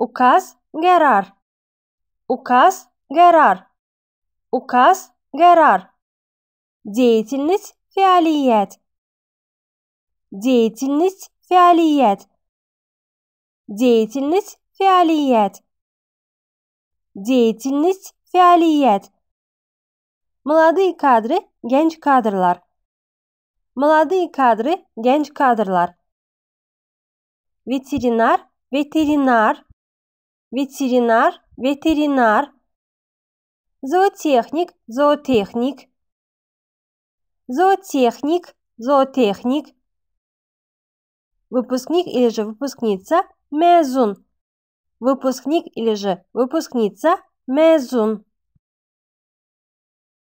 Ukaz gerar. Ukaz gerar. Ukaz gerar. Деятельность фиалиет. Деятельность фиалиет. Деятельность фиалиет. Деятельность фиалиет. Молодые кадры, genç kadrlar. Молодые кадры, genç kadrlar. Veteriner, veteriner, ветеринар, ветеринар, зоотехник, зоотехник, зоотехник, зоотехник, выпускник или же выпускница, мезун, выпускник или же выпускница, мезун.